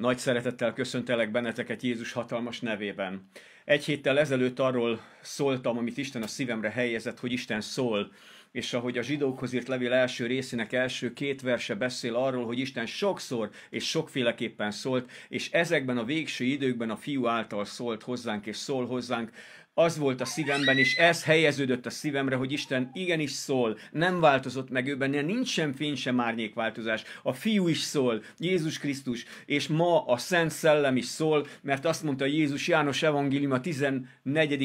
Nagy szeretettel köszöntelek benneteket Jézus hatalmas nevében. Egy héttel ezelőtt arról szóltam, amit Isten a szívemre helyezett, hogy Isten szól, és ahogy a zsidókhoz írt levél első részének első két verse beszél arról, hogy Isten sokszor és sokféleképpen szólt, és ezekben a végső időkben a fiú által szólt hozzánk és szól hozzánk, az volt a szívemben, és ez helyeződött a szívemre, hogy Isten igenis szól, nem változott meg ő benne, nincs sem fény, sem árnyékváltozás. A fiú is szól, Jézus Krisztus, és ma a Szent Szellem is szól, mert azt mondta Jézus János Evangélium a 14.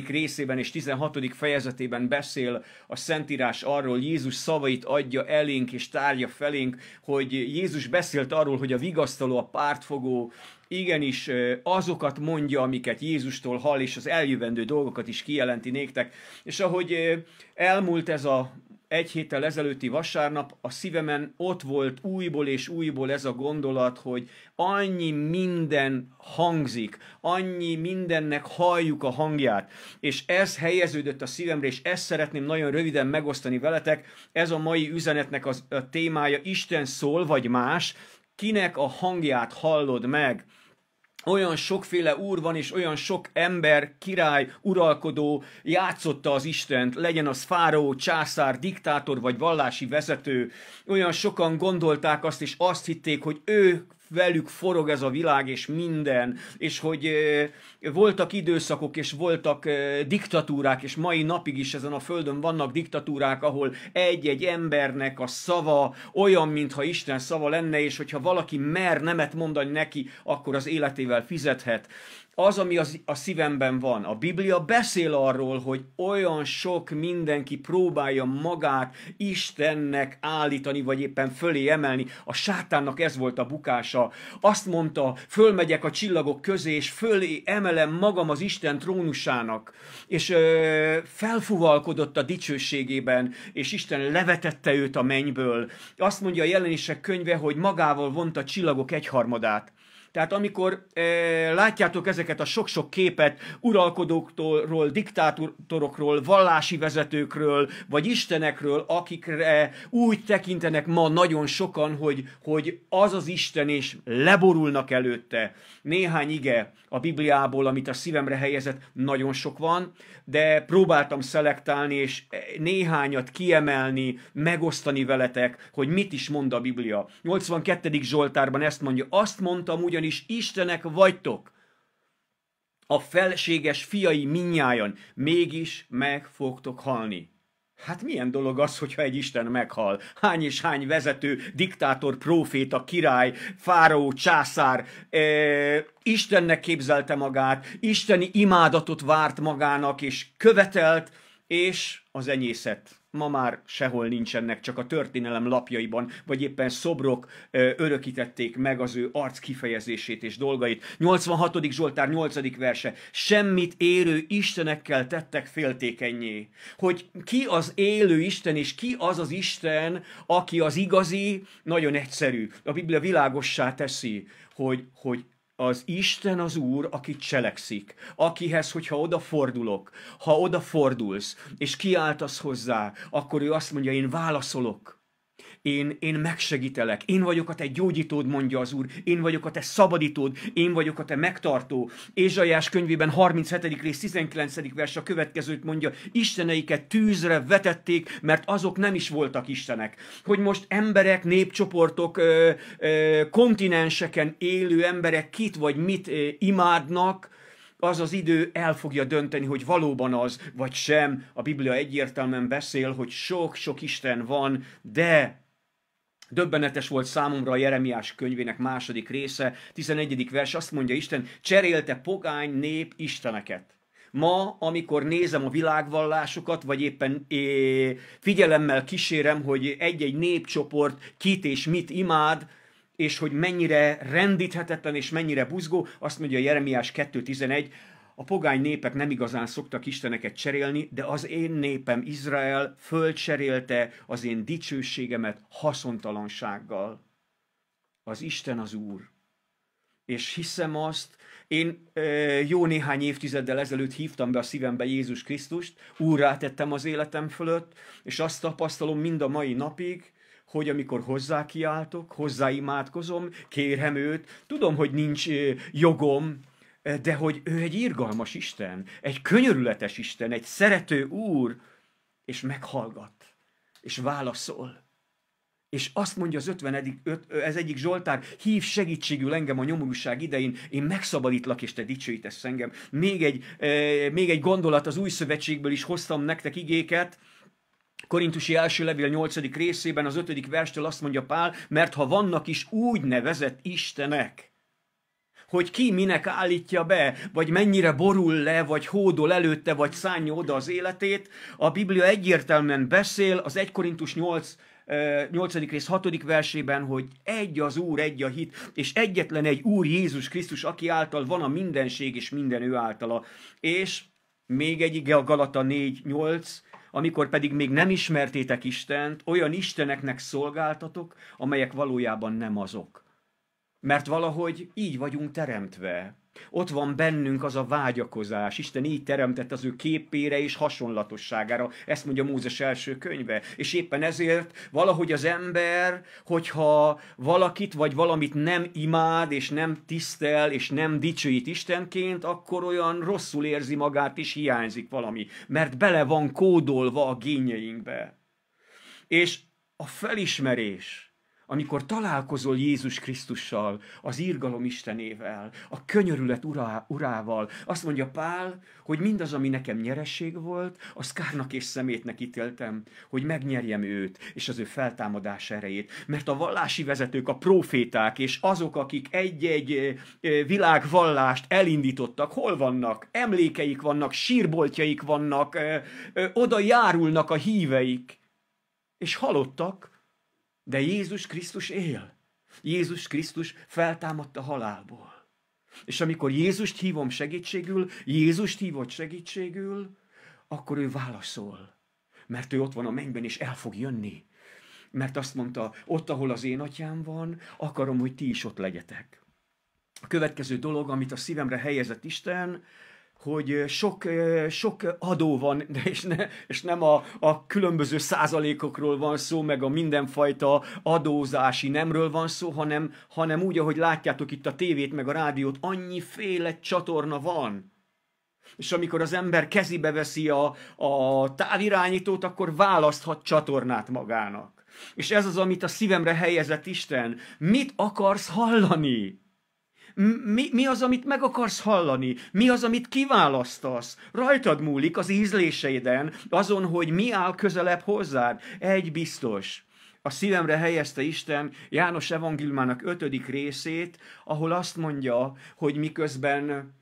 részében és 16. fejezetében beszél a Szentírás arról, Jézus szavait adja elénk és tárja felénk, hogy Jézus beszélt arról, hogy a vigasztaló, a pártfogó, igenis azokat mondja, amiket Jézustól hall, és az eljövendő dolgokat is kijelenti néktek. És ahogy elmúlt ez a egy héttel ezelőtti vasárnap a szívemen ott volt újból és újból ez a gondolat, hogy annyi minden hangzik, annyi mindennek halljuk a hangját, és ez helyeződött a szívemre, és ezt szeretném nagyon röviden megosztani veletek. Ez a mai üzenetnek az, a témája Isten szól, vagy más, kinek a hangját hallod meg. Olyan sokféle úr van, és olyan sok ember, király, uralkodó játszotta az Istent, legyen az fáraó, császár, diktátor vagy vallási vezető. Olyan sokan gondolták azt, és azt hitték, hogy ő velük forog ez a világ, és minden, és hogy voltak időszakok, és voltak diktatúrák, és mai napig is ezen a földön vannak diktatúrák, ahol egy-egy embernek a szava olyan, mintha Isten szava lenne, és hogyha valaki mer nemet mondani neki, akkor az életével fizethet az, ami az, a szívemben van. A Biblia beszél arról, hogy olyan sok mindenki próbálja magát Istennek állítani, vagy éppen fölé emelni. A sátánnak ez volt a bukása. Azt mondta, fölmegyek a csillagok közé, és fölé emelem magam az Isten trónusának. És ö, felfuvalkodott a dicsőségében, és Isten levetette őt a mennyből. Azt mondja a jelenések könyve, hogy magával vonta a csillagok egyharmadát. Tehát amikor e, látjátok ezeket a sok-sok képet uralkodóktól, diktátorokról, vallási vezetőkről, vagy istenekről, akikre úgy tekintenek ma nagyon sokan, hogy, hogy az az Isten, és leborulnak előtte. Néhány ige a Bibliából, amit a szívemre helyezett, nagyon sok van, de próbáltam szelektálni, és néhányat kiemelni, megosztani veletek, hogy mit is mond a Biblia. 82. Zsoltárban ezt mondja, azt mondtam ugyanis, is Istenek vagytok, a felséges fiai minnyájan, mégis meg fogtok halni. Hát milyen dolog az, hogyha egy Isten meghal? Hány és hány vezető, diktátor, próféta, király, fáraó, császár, e, Istennek képzelte magát, isteni imádatot várt magának, és követelt, és az enyészet ma már sehol nincsenek, csak a történelem lapjaiban, vagy éppen szobrok ö, örökítették meg az ő arc kifejezését és dolgait. 86. Zsoltár 8. verse. Semmit érő istenekkel tettek féltékenyé. Hogy ki az élő Isten, és ki az az Isten, aki az igazi, nagyon egyszerű. A Biblia világossá teszi, hogy, hogy az Isten az Úr, aki cselekszik, akihez, hogyha odafordulok, ha odafordulsz, és kiáltasz hozzá, akkor ő azt mondja, én válaszolok én, én megsegítelek, én vagyok a te gyógyítód, mondja az Úr, én vagyok a te szabadítód, én vagyok a te megtartó. Ézsaiás könyvében 37. rész 19. vers a következőt mondja, Isteneiket tűzre vetették, mert azok nem is voltak Istenek. Hogy most emberek, népcsoportok, ö, ö, kontinenseken élő emberek kit vagy mit ö, imádnak, az az idő el fogja dönteni, hogy valóban az, vagy sem. A Biblia egyértelműen beszél, hogy sok-sok Isten van, de Döbbenetes volt számomra a Jeremiás könyvének második része, 11. vers, azt mondja Isten, cserélte pogány nép isteneket. Ma, amikor nézem a világvallásokat, vagy éppen é, figyelemmel kísérem, hogy egy-egy népcsoport kit és mit imád, és hogy mennyire rendíthetetlen és mennyire buzgó, azt mondja Jeremiás 2.11, a pogány népek nem igazán szoktak isteneket cserélni, de az én népem Izrael fölcserélte az én dicsőségemet haszontalansággal. Az Isten az Úr. És hiszem azt, én jó néhány évtizeddel ezelőtt hívtam be a szívembe Jézus Krisztust, úrrá tettem az életem fölött, és azt tapasztalom mind a mai napig, hogy amikor hozzá kiáltok, hozzá imádkozom, kérem őt, tudom, hogy nincs jogom de hogy ő egy irgalmas Isten, egy könyörületes Isten, egy szerető Úr, és meghallgat, és válaszol. És azt mondja az 50. Öt, ez egyik Zsoltár, hív segítségül engem a nyomorúság idején, én megszabadítlak, és te dicsőítesz engem. Még egy, e, még egy gondolat az új szövetségből is hoztam nektek igéket, Korintusi első levél 8. részében az 5. verstől azt mondja Pál, mert ha vannak is úgy nevezett istenek, hogy ki minek állítja be, vagy mennyire borul le, vagy hódol előtte, vagy szánja oda az életét. A Biblia egyértelműen beszél, az 1 Korintus 8 8. rész 6. versében, hogy egy az Úr, egy a hit, és egyetlen egy Úr Jézus Krisztus, aki által van a mindenség, és minden ő általa. És még egy ige a Galata 4, 8, amikor pedig még nem ismertétek Istent, olyan isteneknek szolgáltatok, amelyek valójában nem azok. Mert valahogy így vagyunk teremtve. Ott van bennünk az a vágyakozás. Isten így teremtett az ő képére és hasonlatosságára. Ezt mondja Mózes első könyve. És éppen ezért valahogy az ember, hogyha valakit vagy valamit nem imád, és nem tisztel, és nem dicsőít Istenként, akkor olyan rosszul érzi magát, és hiányzik valami. Mert bele van kódolva a gényeinkbe. És a felismerés, amikor találkozol Jézus Krisztussal, az írgalom Istenével, a könyörület urá, urával, azt mondja Pál, hogy mindaz, ami nekem nyeresség volt, az kárnak és szemétnek ítéltem, hogy megnyerjem őt és az ő feltámadás erejét. Mert a vallási vezetők, a proféták és azok, akik egy-egy világvallást elindítottak, hol vannak? Emlékeik vannak, sírboltjaik vannak, oda járulnak a híveik, és halottak, de Jézus Krisztus él. Jézus Krisztus feltámadt a halálból. És amikor Jézust hívom segítségül, Jézust hívott segítségül, akkor ő válaszol. Mert ő ott van a mennyben, és el fog jönni. Mert azt mondta, ott, ahol az én atyám van, akarom, hogy ti is ott legyetek. A következő dolog, amit a szívemre helyezett Isten, hogy sok, sok adó van, de és, ne, és nem a, a különböző százalékokról van szó, meg a mindenfajta adózási nemről van szó, hanem, hanem úgy, ahogy látjátok itt a tévét, meg a rádiót, annyiféle csatorna van. És amikor az ember kezibe veszi a, a távirányítót, akkor választhat csatornát magának. És ez az, amit a szívemre helyezett Isten. Mit akarsz hallani? mi, mi az, amit meg akarsz hallani, mi az, amit kiválasztasz. Rajtad múlik az ízléseiden, azon, hogy mi áll közelebb hozzád. Egy biztos. A szívemre helyezte Isten János evangéliumának ötödik részét, ahol azt mondja, hogy miközben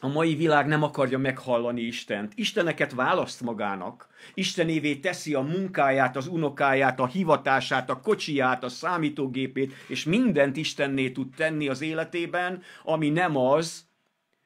a mai világ nem akarja meghallani Istent. Isteneket választ magának. Istenévé teszi a munkáját, az unokáját, a hivatását, a kocsiját, a számítógépét, és mindent Istenné tud tenni az életében, ami nem az,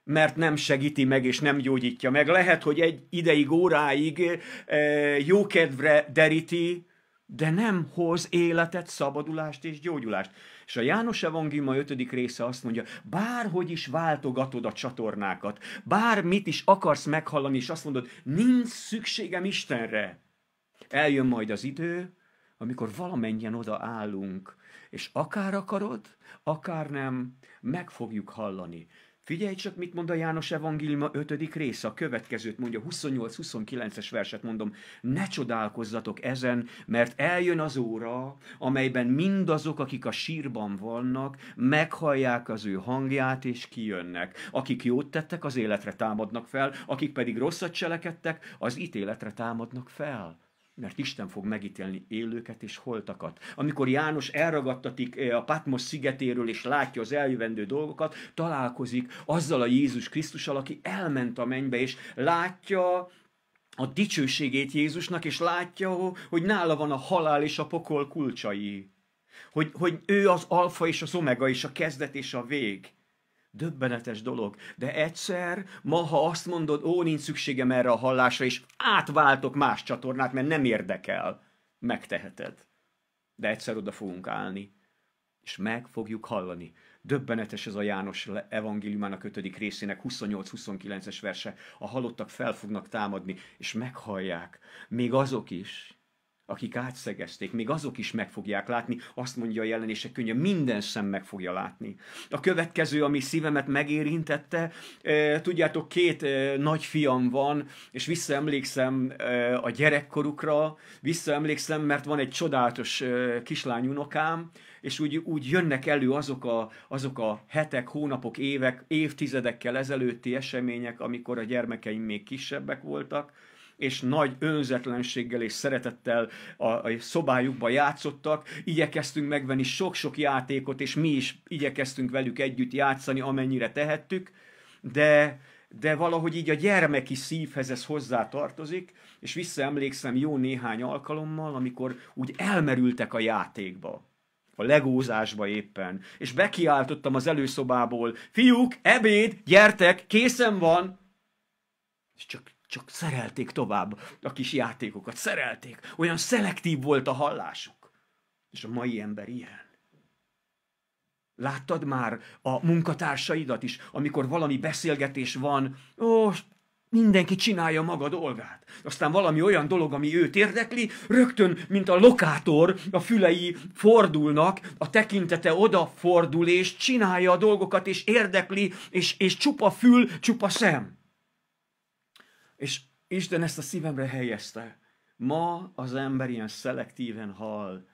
mert nem segíti meg és nem gyógyítja meg. Lehet, hogy egy ideig, óráig eh, jókedvre deríti, de nem hoz életet, szabadulást és gyógyulást. És a János Evangélium a 5. része azt mondja, bárhogy is váltogatod a csatornákat, bármit is akarsz meghallani, és azt mondod, nincs szükségem Istenre. Eljön majd az idő, amikor valamennyien oda állunk, és akár akarod, akár nem, meg fogjuk hallani. Figyelj csak, mit mond a János Evangélium 5. része, a következőt mondja, 28-29-es verset mondom. Ne csodálkozzatok ezen, mert eljön az óra, amelyben mindazok, akik a sírban vannak, meghallják az ő hangját és kijönnek. Akik jót tettek, az életre támadnak fel, akik pedig rosszat cselekedtek, az ítéletre támadnak fel mert Isten fog megítélni élőket és holtakat. Amikor János elragadtatik eh, a Patmos szigetéről, és látja az eljövendő dolgokat, találkozik azzal a Jézus Krisztussal, aki elment a mennybe, és látja a dicsőségét Jézusnak, és látja, hogy nála van a halál és a pokol kulcsai. Hogy, hogy ő az alfa és az omega, és a kezdet és a vég. Döbbenetes dolog. De egyszer, ma, ha azt mondod, ó, nincs szükségem erre a hallásra, és átváltok más csatornát, mert nem érdekel, megteheted. De egyszer oda fogunk állni, és meg fogjuk hallani. Döbbenetes ez a János evangéliumának 5. részének 28-29-es verse. A halottak fel fognak támadni, és meghallják. Még azok is, akik átszegezték, még azok is meg fogják látni, azt mondja a jelenések könyve, minden szem meg fogja látni. A következő, ami szívemet megérintette, tudjátok, két nagy fiam van, és visszaemlékszem a gyerekkorukra, visszaemlékszem, mert van egy csodálatos kislány unokám, és úgy, úgy jönnek elő azok a, azok a hetek, hónapok, évek, évtizedekkel ezelőtti események, amikor a gyermekeim még kisebbek voltak, és nagy önzetlenséggel és szeretettel a, a szobájukba játszottak. Igyekeztünk megvenni sok-sok játékot, és mi is igyekeztünk velük együtt játszani, amennyire tehettük, de, de valahogy így a gyermeki szívhez ez hozzá tartozik, és visszaemlékszem jó néhány alkalommal, amikor úgy elmerültek a játékba a legózásba éppen, és bekiáltottam az előszobából, fiúk, ebéd, gyertek, készen van! És csak csak szerelték tovább a kis játékokat, szerelték. Olyan szelektív volt a hallásuk. És a mai ember ilyen. Láttad már a munkatársaidat is, amikor valami beszélgetés van, ó, mindenki csinálja maga dolgát. Aztán valami olyan dolog, ami őt érdekli, rögtön, mint a lokátor, a fülei fordulnak, a tekintete odafordul, és csinálja a dolgokat, és érdekli, és, és csupa fül, csupa szem. És Isten ezt a szívemre helyezte. Ma az ember ilyen szelektíven hal.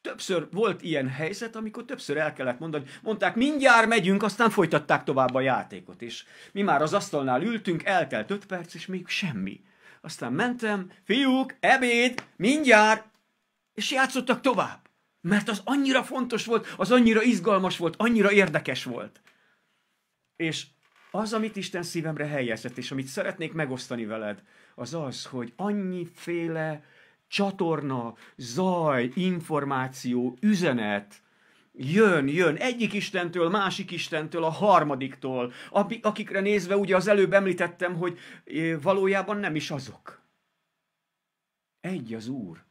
Többször volt ilyen helyzet, amikor többször el kellett mondani, mondták, mindjárt megyünk, aztán folytatták tovább a játékot. És mi már az asztalnál ültünk, eltelt öt perc, és még semmi. Aztán mentem, fiúk, ebéd, mindjárt, és játszottak tovább. Mert az annyira fontos volt, az annyira izgalmas volt, annyira érdekes volt. És az, amit Isten szívemre helyezett, és amit szeretnék megosztani veled, az az, hogy annyiféle csatorna, zaj, információ, üzenet, Jön, jön, egyik Istentől, másik Istentől, a harmadiktól, akikre nézve ugye az előbb említettem, hogy valójában nem is azok. Egy az Úr,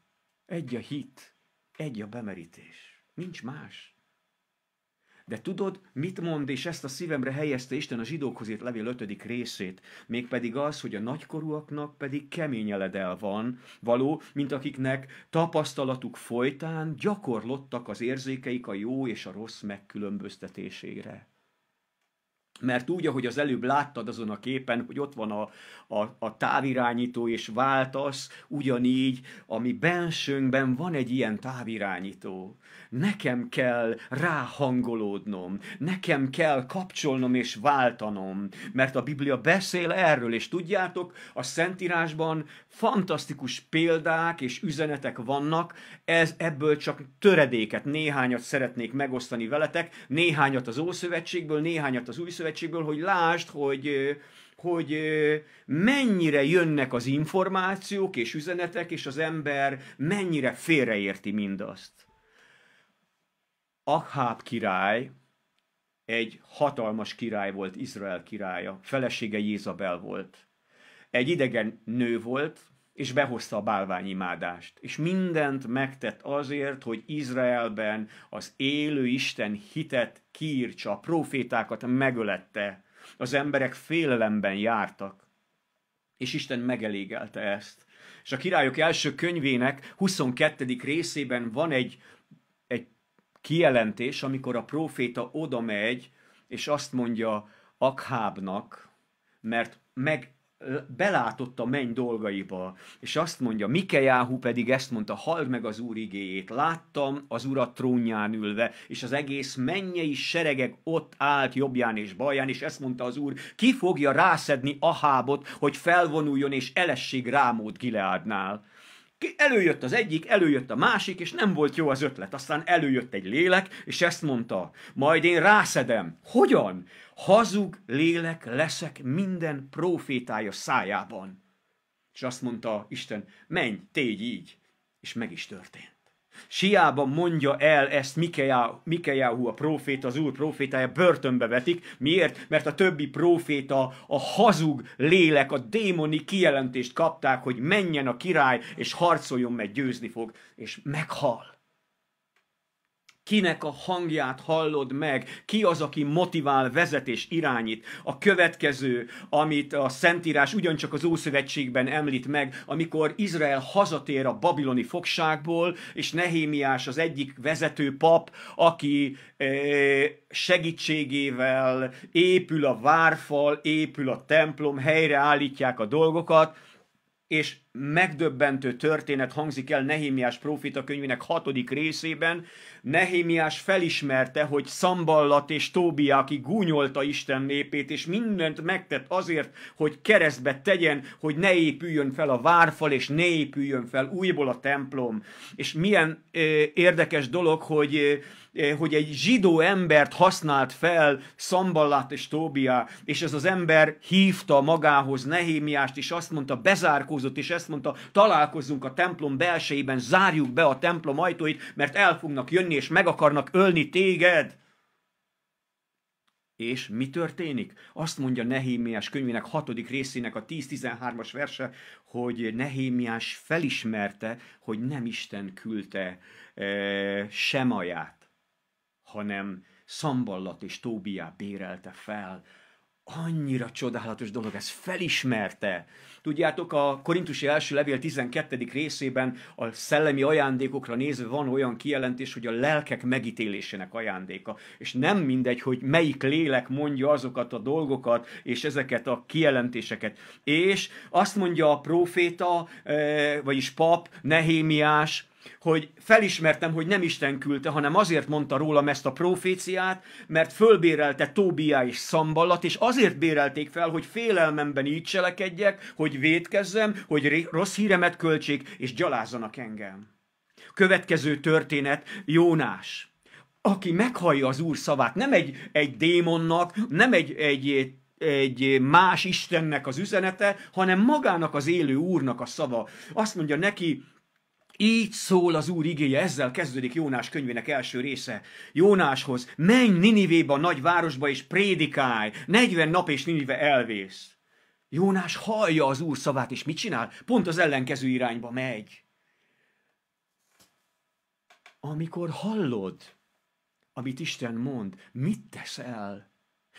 egy a hit, egy a bemerítés. Nincs más. De tudod, mit mond, és ezt a szívemre helyezte Isten a zsidókhoz írt levél 5. részét, mégpedig az, hogy a nagykorúaknak pedig keményeledel van, való, mint akiknek tapasztalatuk folytán gyakorlottak az érzékeik a jó és a rossz megkülönböztetésére mert úgy, ahogy az előbb láttad azon a képen, hogy ott van a, a, a távirányító és váltasz, ugyanígy, ami bensőnkben van egy ilyen távirányító. Nekem kell ráhangolódnom, nekem kell kapcsolnom és váltanom, mert a Biblia beszél erről, és tudjátok, a Szentírásban fantasztikus példák és üzenetek vannak, ez ebből csak töredéket, néhányat szeretnék megosztani veletek, néhányat az Ószövetségből, néhányat az újszövetségből. Szövetségből, hogy lásd, hogy hogy mennyire jönnek az információk és üzenetek, és az ember mennyire félreérti mindazt. Ahab király egy hatalmas király volt, Izrael királya, felesége Jézabel volt. Egy idegen nő volt, és behozta a bálványimádást. És mindent megtett azért, hogy Izraelben az élő Isten hitet kiírtsa, a profétákat megölette, az emberek félelemben jártak, és Isten megelégelte ezt. És a királyok első könyvének 22. részében van egy, egy kijelentés, amikor a próféta oda megy, és azt mondja Akhábnak, mert meg belátott a menny dolgaiba, és azt mondja, Mikejáhu pedig ezt mondta, halld meg az úr igéjét, láttam az urat trónján ülve, és az egész mennyei seregek ott állt jobbján és balján, és ezt mondta az úr, ki fogja rászedni Ahábot, hogy felvonuljon és elessék rámót Gileádnál. Előjött az egyik, előjött a másik, és nem volt jó az ötlet. Aztán előjött egy lélek, és ezt mondta, majd én rászedem. Hogyan? Hazug lélek leszek minden profétája szájában. És azt mondta Isten, menj, tégy így. És meg is történt. Siában mondja el ezt Mikeyahu, a proféta, az úr profétája, börtönbe vetik. Miért? Mert a többi proféta, a hazug lélek, a démoni kijelentést kapták, hogy menjen a király, és harcoljon, mert győzni fog, és meghal kinek a hangját hallod meg, ki az, aki motivál, vezet és irányít. A következő, amit a Szentírás ugyancsak az Ószövetségben említ meg, amikor Izrael hazatér a babiloni fogságból, és Nehémiás az egyik vezető pap, aki e, segítségével épül a várfal, épül a templom, helyreállítják a dolgokat, és megdöbbentő történet hangzik el Nehémiás prófita könyvének hatodik részében, Nehémiás felismerte, hogy Szamballat és Tóbia, aki gúnyolta Isten népét, és mindent megtett azért, hogy keresztbe tegyen, hogy ne épüljön fel a várfal, és ne épüljön fel újból a templom. És milyen ö, érdekes dolog, hogy hogy egy zsidó embert használt fel Szamballát és Tóbiá, és ez az ember hívta magához Nehémiást, és azt mondta, bezárkózott, és ezt mondta, találkozzunk a templom belsejében, zárjuk be a templom ajtóit, mert el fognak jönni jönni, és meg akarnak ölni téged. És mi történik? Azt mondja Nehémiás könyvének hatodik részének a 10-13-as verse, hogy Nehémiás felismerte, hogy nem Isten küldte e, Semaját, hanem Szamballat és Tóbiá bérelte fel annyira csodálatos dolog, ez felismerte. Tudjátok, a Korintusi első levél 12. részében a szellemi ajándékokra nézve van olyan kijelentés, hogy a lelkek megítélésének ajándéka. És nem mindegy, hogy melyik lélek mondja azokat a dolgokat, és ezeket a kijelentéseket. És azt mondja a próféta, eh, vagyis pap, Nehémiás, hogy felismertem, hogy nem Isten küldte, hanem azért mondta rólam ezt a proféciát, mert fölbérelte Tóbiá és Szamballat, és azért bérelték fel, hogy félelmemben így cselekedjek, hogy védkezzem, hogy rossz híremet költsék, és gyalázzanak engem. Következő történet, Jónás. Aki meghallja az Úr szavát, nem egy, egy démonnak, nem egy, egy egy más Istennek az üzenete, hanem magának az élő Úrnak a szava. Azt mondja neki, így szól az Úr igéje, ezzel kezdődik Jónás könyvének első része. Jónáshoz, menj Ninivébe a nagy városba és prédikálj, 40 nap és Ninive elvész. Jónás hallja az Úr szavát, és mit csinál? Pont az ellenkező irányba megy. Amikor hallod, amit Isten mond, mit teszel?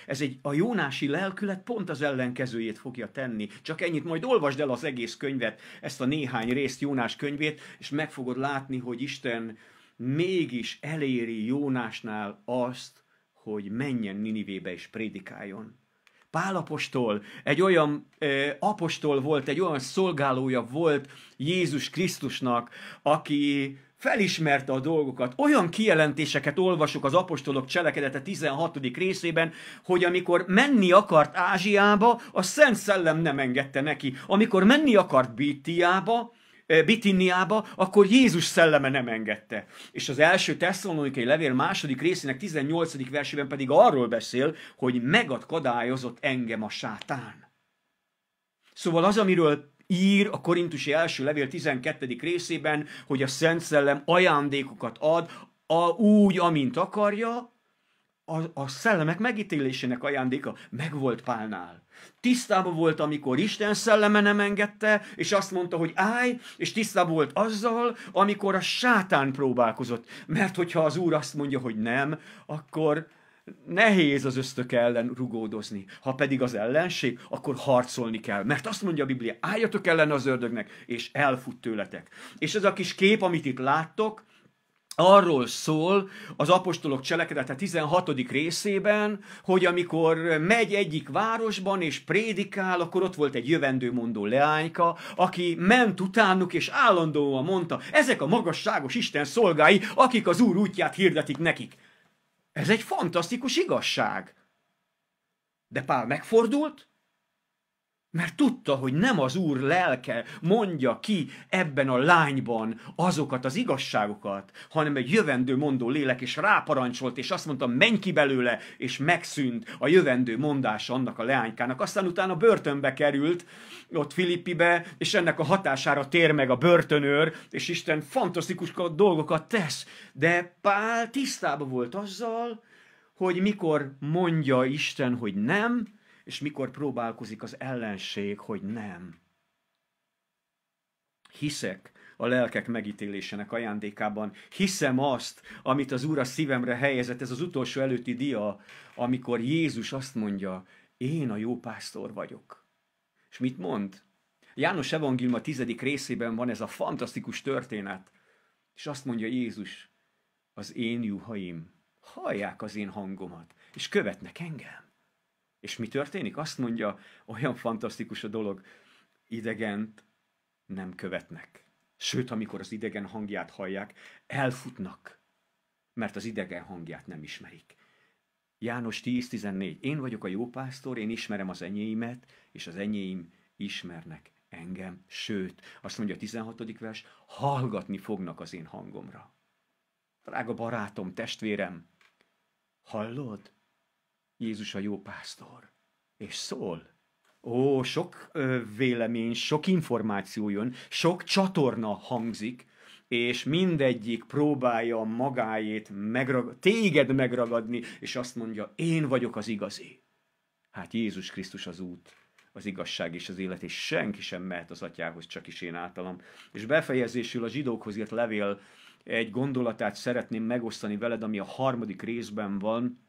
Ez egy, a jónási lelkület pont az ellenkezőjét fogja tenni. Csak ennyit, majd olvasd el az egész könyvet, ezt a néhány részt Jónás könyvét, és meg fogod látni, hogy Isten mégis eléri Jónásnál azt, hogy menjen Ninivébe és prédikáljon. Pálapostól, egy olyan ö, apostol volt, egy olyan szolgálója volt Jézus Krisztusnak, aki felismerte a dolgokat. Olyan kijelentéseket olvasok az apostolok cselekedete 16. részében, hogy amikor menni akart Ázsiába, a Szent Szellem nem engedte neki. Amikor menni akart Bítiába, eh, Bitiniába, akkor Jézus szelleme nem engedte. És az első tesszalonikai levél második részének 18. versében pedig arról beszél, hogy megakadályozott engem a sátán. Szóval az, amiről ír a korintusi első levél 12. részében, hogy a Szent Szellem ajándékokat ad a, úgy, amint akarja, a, a szellemek megítélésének ajándéka megvolt Pálnál. Tisztában volt, amikor Isten szelleme nem engedte, és azt mondta, hogy állj, és tisztában volt azzal, amikor a sátán próbálkozott. Mert hogyha az Úr azt mondja, hogy nem, akkor, Nehéz az ösztök ellen rugódozni. Ha pedig az ellenség, akkor harcolni kell. Mert azt mondja a Biblia, álljatok ellen az ördögnek, és elfut tőletek. És ez a kis kép, amit itt láttok, arról szól az apostolok cselekedete 16. részében, hogy amikor megy egyik városban és prédikál, akkor ott volt egy jövendőmondó leányka, aki ment utánuk és állandóan mondta, ezek a magasságos Isten szolgái, akik az Úr útját hirdetik nekik. Ez egy fantasztikus igazság. De Pál megfordult, mert tudta, hogy nem az Úr lelke mondja ki ebben a lányban azokat az igazságokat, hanem egy jövendő mondó lélek, és ráparancsolt, és azt mondta, menj ki belőle, és megszűnt a jövendő mondása annak a leánykának. Aztán utána börtönbe került, ott Filippibe, és ennek a hatására tér meg a börtönőr, és Isten fantasztikus dolgokat tesz. De Pál tisztában volt azzal, hogy mikor mondja Isten, hogy nem, és mikor próbálkozik az ellenség, hogy nem. Hiszek a lelkek megítélésének ajándékában. Hiszem azt, amit az Úr a szívemre helyezett. Ez az utolsó előtti dia, amikor Jézus azt mondja, én a jó pásztor vagyok. És mit mond? János Evangélium a tizedik részében van ez a fantasztikus történet. És azt mondja Jézus, az én juhaim hallják az én hangomat, és követnek engem. És mi történik? Azt mondja, olyan fantasztikus a dolog, idegent nem követnek. Sőt, amikor az idegen hangját hallják, elfutnak, mert az idegen hangját nem ismerik. János 10.14. Én vagyok a jó pásztor, én ismerem az enyéimet, és az enyém ismernek engem. Sőt, azt mondja a 16. vers, hallgatni fognak az én hangomra. Drága barátom, testvérem, hallod? Jézus a jó pásztor. És szól. Ó, sok ö, vélemény, sok információ jön, sok csatorna hangzik, és mindegyik próbálja magáét, megrag- téged megragadni, és azt mondja, én vagyok az igazi. Hát Jézus Krisztus az út, az igazság és az élet, és senki sem mehet az atyához, csak is én általam. És befejezésül a zsidókhoz írt levél egy gondolatát szeretném megosztani veled, ami a harmadik részben van,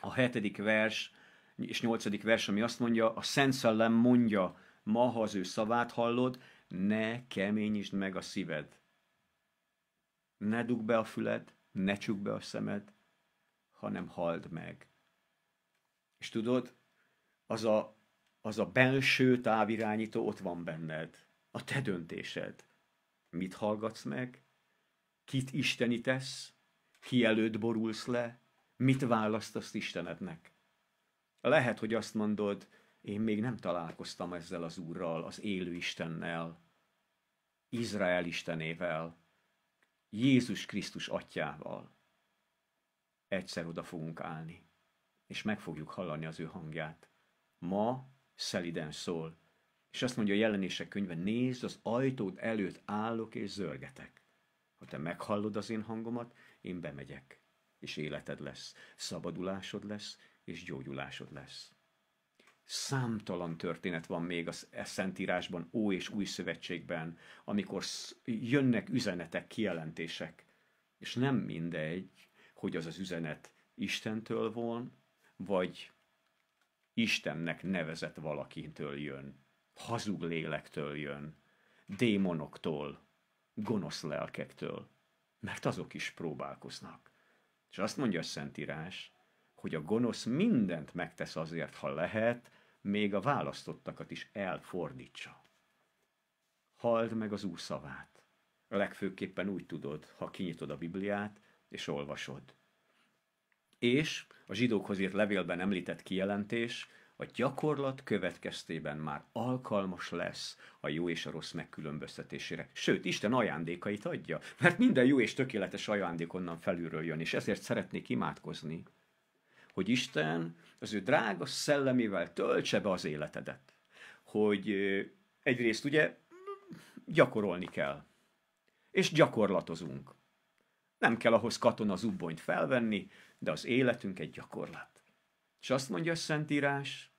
a hetedik vers és nyolcadik vers, ami azt mondja, a Szent Szellem mondja, ma, ha az ő szavát hallod, ne keményítsd meg a szíved. Ne dugd be a füled, ne csukd be a szemed, hanem halld meg. És tudod, az a, az a belső távirányító ott van benned. A te döntésed. Mit hallgatsz meg? Kit istenítesz? Ki előtt borulsz le? mit választasz Istenednek? Lehet, hogy azt mondod, én még nem találkoztam ezzel az Úrral, az élő Istennel, Izrael Istenével, Jézus Krisztus atyával. Egyszer oda fogunk állni, és meg fogjuk hallani az ő hangját. Ma szeliden szól, és azt mondja a jelenések könyve, nézd, az ajtód előtt állok és zörgetek. Ha te meghallod az én hangomat, én bemegyek és életed lesz, szabadulásod lesz, és gyógyulásod lesz. Számtalan történet van még a e Szentírásban, Ó és Új Szövetségben, amikor jönnek üzenetek, kijelentések, és nem mindegy, hogy az az üzenet Istentől von, vagy Istennek nevezett valakintől jön, hazug lélektől jön, démonoktól, gonosz lelkektől, mert azok is próbálkoznak. És azt mondja a Szentírás, hogy a gonosz mindent megtesz azért, ha lehet, még a választottakat is elfordítsa. Hald meg az Úr szavát. Legfőképpen úgy tudod, ha kinyitod a Bibliát, és olvasod. És a zsidókhoz írt levélben említett kijelentés a gyakorlat következtében már alkalmas lesz a jó és a rossz megkülönböztetésére. Sőt, Isten ajándékait adja, mert minden jó és tökéletes ajándék onnan felülről jön, és ezért szeretnék imádkozni, hogy Isten az ő drága szellemével töltse be az életedet. Hogy egyrészt ugye gyakorolni kell, és gyakorlatozunk. Nem kell ahhoz katona zubbonyt felvenni, de az életünk egy gyakorlat. És azt mondja a Szentírás,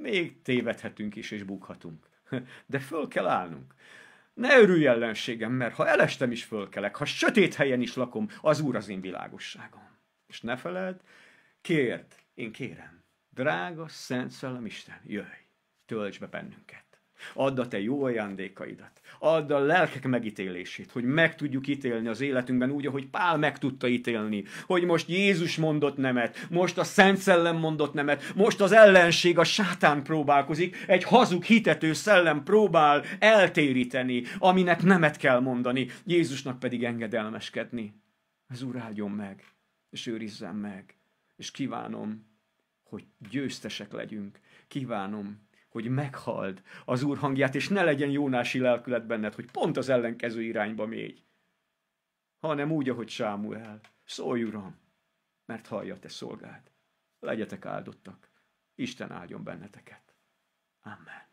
még tévedhetünk is, és bukhatunk. De föl kell állnunk. Ne örülj ellenségem, mert ha elestem is fölkelek, ha sötét helyen is lakom, az Úr az én világosságom. És ne feled, kérd, én kérem, drága Szent Szellem Isten, jöjj, tölts be bennünket. Add a te jó ajándékaidat. Add a lelkek megítélését, hogy meg tudjuk ítélni az életünkben úgy, ahogy Pál meg tudta ítélni. Hogy most Jézus mondott nemet, most a Szent Szellem mondott nemet, most az ellenség, a sátán próbálkozik, egy hazug hitető szellem próbál eltéríteni, aminek nemet kell mondani, Jézusnak pedig engedelmeskedni. Az Úr áldjon meg, és őrizzen meg, és kívánom, hogy győztesek legyünk. Kívánom, hogy meghald az Úr hangját, és ne legyen jónási lelkület benned, hogy pont az ellenkező irányba mégy, hanem úgy, ahogy Sámuel. Szólj, Uram, mert hallja te szolgád. Legyetek áldottak. Isten áldjon benneteket. Amen.